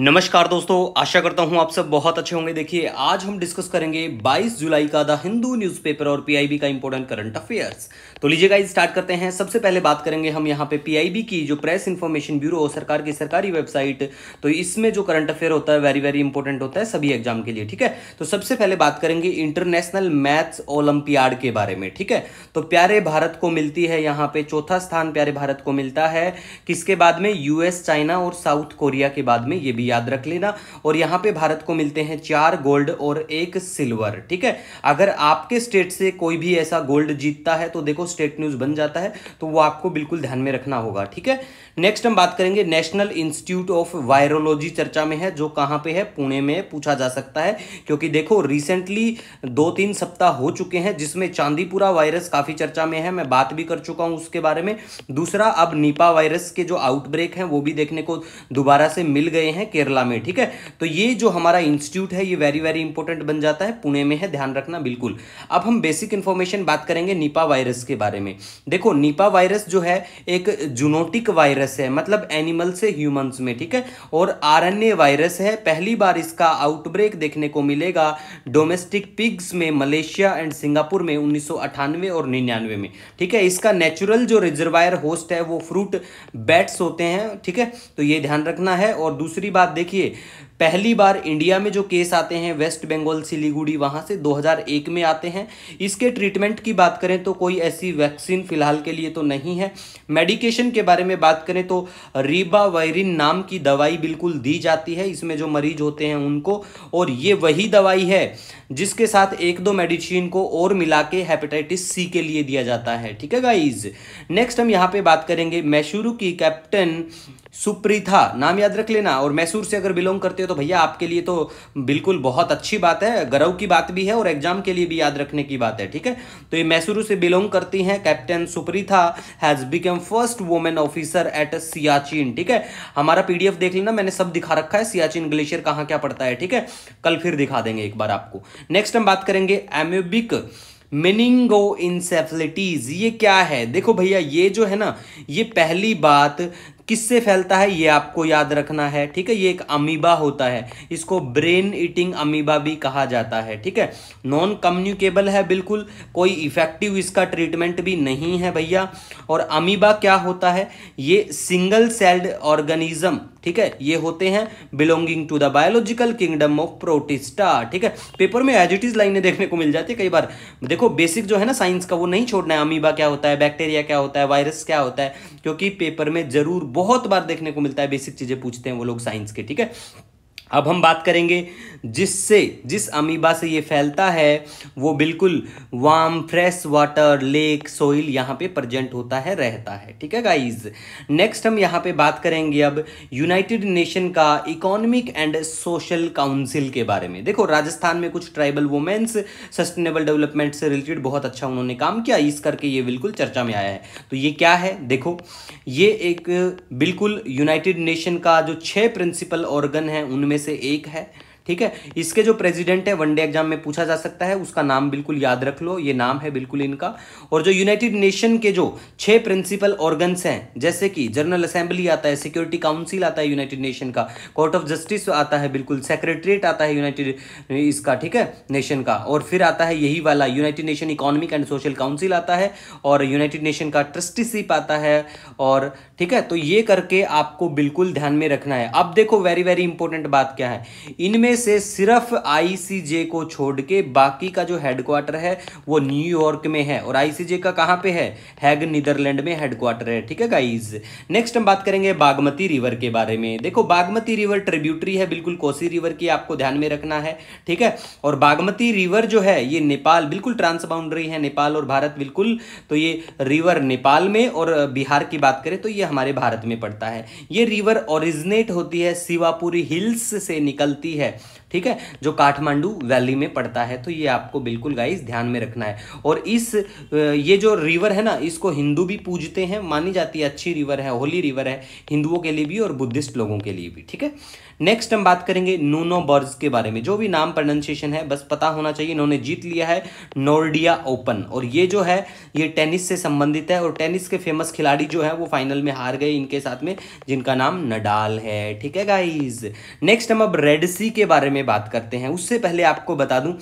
नमस्कार दोस्तों आशा करता हूं आप सब बहुत अच्छे होंगे देखिए आज हम डिस्कस करेंगे 22 जुलाई का द हिंदू न्यूज़पेपर और पीआईबी का इंपॉर्टेंट करंट अफेयर्स तो लीजिए स्टार्ट करते हैं सबसे पहले बात करेंगे हम यहां पे पीआईबी की जो प्रेस इन्फॉर्मेशन ब्यूरो सरकार की सरकारी वेबसाइट तो इसमें जो करंट अफेयर होता है वेरी वेरी इंपॉर्टेंट होता है सभी एग्जाम के लिए ठीक है तो सबसे पहले बात करेंगे इंटरनेशनल मैथ्स ओलंपियाड के बारे में ठीक है तो प्यारे भारत को मिलती है यहाँ पे चौथा स्थान प्यारे भारत को मिलता है किसके बाद में यूएस चाइना और साउथ कोरिया के बाद में ये भी याद रख लेना और यहाँ पे भारत को मिलते हैं चार गोल्ड और एक सिल्वर ठीक है अगर आपके स्टेट से कोई भी ऐसा गोल्ड जीतता है तो देखो स्टेट न्यूज बन जाता है तो वो आपको बिल्कुल ध्यान में रखना होगा ठीक है नेक्स्ट हम बात करेंगे नेशनल इंस्टीट्यूट ऑफ वायरोलॉजी चर्चा में है जो कहाँ पे है पुणे में पूछा जा सकता है क्योंकि देखो रिसेंटली दो तीन सप्ताह हो चुके हैं जिसमें चांदीपुरा वायरस काफी चर्चा में है मैं बात भी कर चुका हूं उसके बारे में दूसरा अब निपा वायरस के जो आउटब्रेक है वो भी देखने को दोबारा से मिल गए हैं केरला में ठीक है तो ये जो हमारा इंस्टीट्यूट है ये वेरी वेरी इंपॉर्टेंट बन जाता है पुणे में है ध्यान रखना बिल्कुल अब हम बेसिक इन्फॉर्मेशन बात करेंगे निपा वायरस के बारे में देखो निपा वायरस जो है एक जूनोटिक वायरस है मतलब एनिमल से ह्यूमंस में ठीक है और आर वायरस है पहली बार इसका आउटब्रेक देखने को मिलेगा डोमेस्टिक पिग्स में मलेशिया एंड सिंगापुर में उन्नीस और निन्यानवे में ठीक है इसका नेचुरल जो रिजर्वायर होस्ट है वो फ्रूट बैट्स होते हैं ठीक है तो ये ध्यान रखना है और दूसरी बात देखिए पहली बार इंडिया में जो केस आते हैं वेस्ट बंगाल सिलीगुड़ी वहाँ से 2001 में आते हैं इसके ट्रीटमेंट की बात करें तो कोई ऐसी वैक्सीन फिलहाल के लिए तो नहीं है मेडिकेशन के बारे में बात करें तो वायरिन नाम की दवाई बिल्कुल दी जाती है इसमें जो मरीज होते हैं उनको और ये वही दवाई है जिसके साथ एक दो मेडिसिन को और मिला के हेपेटाइटिस सी के लिए दिया जाता है ठीक है गाइज नेक्स्ट हम यहाँ पे बात करेंगे मैशूरू की कैप्टन सुप्रीथा नाम याद रख लेना और मैसूर से अगर बिलोंग करते हो तो तो भैया आपके लिए तो बिल्कुल बहुत अच्छी बात है गर्व की बात भी है और एग्जाम के लिए भी याद रखने की बात है ठीक है तो ये मैसूरू से बिलोंग करती हैं captain Supreetha has become first women officer at Siachen ठीक है हमारा पी देख लेना मैंने सब दिखा रखा है सियाचिन ग्लेशियर कहाँ क्या पड़ता है ठीक है कल फिर दिखा देंगे एक बार आपको नेक्स्ट हम बात करेंगे एम्यूबिक मिनिंगो इंसेफलिटीज ये क्या है देखो भैया ये जो है ना ये पहली बात किससे फैलता है ये आपको याद रखना है ठीक है ये एक अमीबा होता है इसको ब्रेन ईटिंग अमीबा भी कहा जाता है ठीक है नॉन कम्युनिकेबल है बिल्कुल कोई इफेक्टिव इसका ट्रीटमेंट भी नहीं है भैया और अमीबा क्या होता है ये सिंगल सेल्ड ऑर्गेनिज्म ठीक है ये होते हैं belonging to the biological kingdom of Protista ठीक है पेपर में एज इट इज लाइने देखने को मिल जाती है कई बार देखो बेसिक जो है ना साइंस का वो नहीं छोड़ना है अमीबा क्या होता है बैक्टीरिया क्या होता है वायरस क्या होता है क्योंकि पेपर में जरूर बहुत बार देखने को मिलता है बेसिक चीजें पूछते हैं वो लोग साइंस के ठीक है अब हम बात करेंगे जिससे जिस अमीबा से ये फैलता है वो बिल्कुल वाम फ्रेश वाटर लेक सोइल यहाँ पे प्रजेंट होता है रहता है ठीक है गाइज नेक्स्ट हम यहाँ पे बात करेंगे अब यूनाइटेड नेशन का इकोनॉमिक एंड सोशल काउंसिल के बारे में देखो राजस्थान में कुछ ट्राइबल वुमेन्स सस्टेनेबल डेवलपमेंट से रिलेटेड बहुत अच्छा उन्होंने काम किया इस करके ये बिल्कुल चर्चा में आया है तो ये क्या है देखो ये एक बिल्कुल यूनाइटेड नेशन का जो छः प्रिंसिपल ऑर्गन है उनमें में से एक है ठीक है इसके जो प्रेसिडेंट है वनडे एग्जाम में पूछा जा सकता है उसका नाम बिल्कुल याद रख लो ये नाम है बिल्कुल इनका और जो यूनाइटेड नेशन के जो छह प्रिंसिपल ऑर्गन्स हैं जैसे कि जनरल असेंबली आता है सिक्योरिटी काउंसिल आता है यूनाइटेड नेशन का कोर्ट ऑफ जस्टिस आता है बिल्कुल सेक्रेटरीट आता है यूनाइटेड इसका ठीक है नेशन का और फिर आता है यही वाला United Nation economic and social council आता है और यूनाइटेड नेशन का ट्रस्टीशिप आता है और ठीक है तो ये करके आपको बिल्कुल ध्यान में रखना है अब देखो वेरी वेरी इंपॉर्टेंट बात क्या है इनमें से सिर्फ आईसीजे को छोड़ के बाकी का जो हेडक्वार्टर है वो न्यूयॉर्क में है और आईसीजे का कहां पे है हैग नीदरलैंड में हेडक्वार्टर है ठीक है गाइज नेक्स्ट हम बात करेंगे बागमती रिवर के बारे में देखो बागमती रिवर ट्रिब्यूटरी है बिल्कुल कोसी रिवर की आपको ध्यान में रखना है ठीक है और बागमती रिवर जो है ये नेपाल बिल्कुल ट्रांसबाउंड्री है नेपाल और भारत बिल्कुल तो ये रिवर नेपाल में और बिहार की बात करें तो ये हमारे भारत में पड़ता है ये रिवर ओरिजिनेट होती है शिवापुरी हिल्स से निकलती है ठीक है जो काठमांडू वैली में पड़ता है तो ये आपको बिल्कुल गाइस ध्यान में रखना है और इस ये जो रिवर है ना इसको हिंदू भी पूजते हैं मानी जाती है अच्छी रिवर है होली रिवर है हिंदुओं के लिए भी और बुद्धिस्ट लोगों के लिए भी ठीक है नेक्स्ट हम बात करेंगे नूनो बर्ज के बारे में जो भी नाम प्रोनाउंसिएशन है बस पता होना चाहिए इन्होंने जीत लिया है नोर्डिया ओपन और ये जो है ये टेनिस से संबंधित है और टेनिस के फेमस खिलाड़ी जो है वो फाइनल में हार गए इनके साथ में जिनका नाम नडाल है ठीक है गाइज नेक्स्ट हम अब रेडसी के बारे बारे में बात करते हैं उससे पहले आपको बता दूं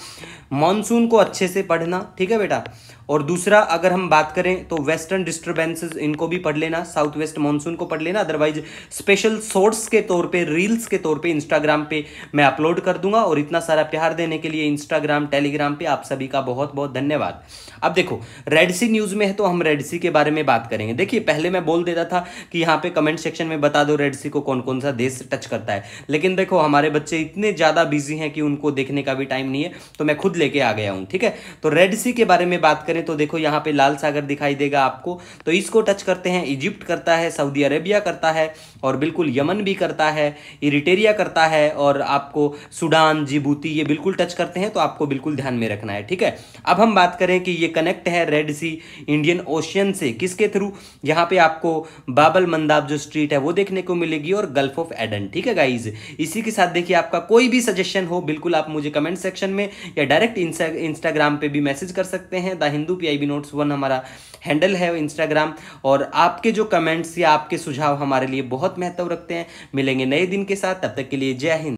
मानसून को अच्छे से पढ़ना ठीक है बेटा और दूसरा अगर हम बात करें तो वेस्टर्न डिस्टर्बेंसेस इनको भी पढ़ लेना साउथ वेस्ट मानसून को पढ़ लेना अदरवाइज स्पेशल सोर्स के तौर पे रील्स के तौर पे इंस्टाग्राम पे मैं अपलोड कर दूंगा और इतना सारा प्यार देने के लिए इंस्टाग्राम टेलीग्राम पे आप सभी का बहुत बहुत धन्यवाद अब देखो रेड सी न्यूज़ में है तो हम रेड सी के बारे में बात करेंगे देखिए पहले मैं बोल देता था कि यहाँ पे कमेंट सेक्शन में बता दो रेड सी को कौन कौन सा देश टच करता है लेकिन देखो हमारे बच्चे इतने ज़्यादा बिजी हैं कि उनको देखने का भी टाइम नहीं है तो मैं खुद लेके आ गया हूँ ठीक है तो रेड सी के बारे में बात करें करें तो देखो यहाँ पे लाल सागर दिखाई देगा आपको तो इसको टच करते हैं इजिप्ट करता है सऊदी अरेबिया करता है और बिल्कुल यमन भी करता है इरिटेरिया करता है और आपको सूडान जिबूती ये बिल्कुल टच करते हैं तो आपको बिल्कुल ध्यान में रखना है ठीक है अब हम बात करें कि ये कनेक्ट है रेड सी इंडियन ओशियन से किसके थ्रू यहाँ पे आपको बाबल मंदाब जो स्ट्रीट है वो देखने को मिलेगी और गल्फ ऑफ एडन ठीक है गाइज इसी के साथ देखिए आपका कोई भी सजेशन हो बिल्कुल आप मुझे कमेंट सेक्शन में या डायरेक्ट इंस्टाग्राम पे भी मैसेज कर सकते हैं the Hindu P I notes one हमारा हैंडल है इंस्टाग्राम और आपके जो कमेंट्स या आपके सुझाव हमारे लिए बहुत महत्व रखते हैं मिलेंगे नए दिन के साथ तब तक के लिए जय हिंद